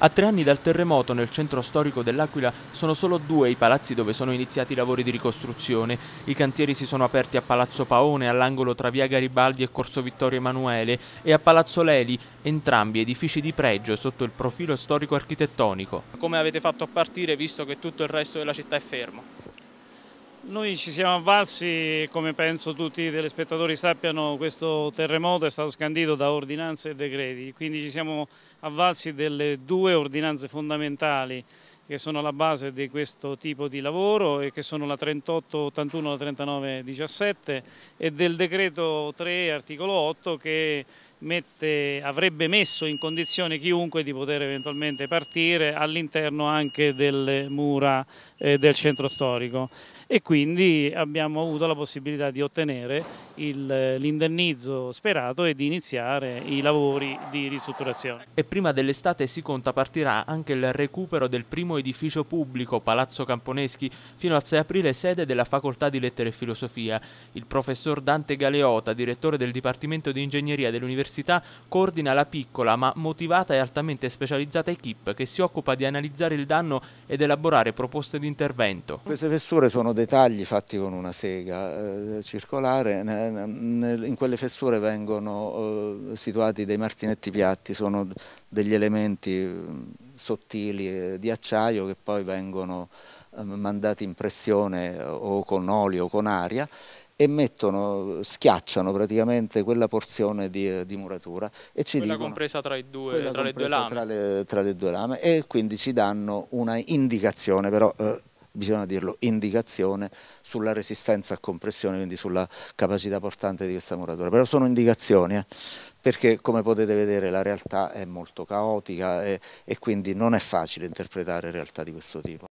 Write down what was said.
A tre anni dal terremoto nel centro storico dell'Aquila sono solo due i palazzi dove sono iniziati i lavori di ricostruzione. I cantieri si sono aperti a Palazzo Paone, all'angolo tra via Garibaldi e Corso Vittorio Emanuele, e a Palazzo Leli, entrambi edifici di pregio sotto il profilo storico-architettonico. Come avete fatto a partire visto che tutto il resto della città è fermo? Noi ci siamo avvalsi, come penso tutti i telespettatori sappiano, questo terremoto è stato scandito da ordinanze e decreti, quindi ci siamo avvalsi delle due ordinanze fondamentali che sono la base di questo tipo di lavoro e che sono la 3881 e la 39, 17 e del decreto 3 articolo 8 che mette, avrebbe messo in condizione chiunque di poter eventualmente partire all'interno anche delle mura eh, del centro storico e quindi abbiamo avuto la possibilità di ottenere l'indennizzo sperato e di iniziare i lavori di ristrutturazione. E prima dell'estate si conta partirà anche il recupero del primo edificio pubblico Palazzo Camponeschi fino al 6 aprile sede della Facoltà di Lettere e Filosofia. Il professor Dante Galeota, direttore del Dipartimento di Ingegneria dell'Università dell'università coordina la piccola ma motivata e altamente specializzata equip che si occupa di analizzare il danno ed elaborare proposte di intervento. Queste fessure sono dei tagli fatti con una sega eh, circolare, in quelle fessure vengono eh, situati dei martinetti piatti, sono degli elementi mm, sottili eh, di acciaio che poi vengono ehm, mandati in pressione eh, o con olio o con aria e mettono, schiacciano praticamente quella porzione di, eh, di muratura. E ci quella dicono, compresa tra, due, tra, le due tra, le, tra, le due lame. E quindi ci danno una indicazione, però eh, bisogna dirlo, indicazione sulla resistenza a compressione, quindi sulla capacità portante di questa muratura. Però sono indicazioni, eh perché come potete vedere la realtà è molto caotica e, eh, e quindi non è facile interpretare realtà di questo tipo.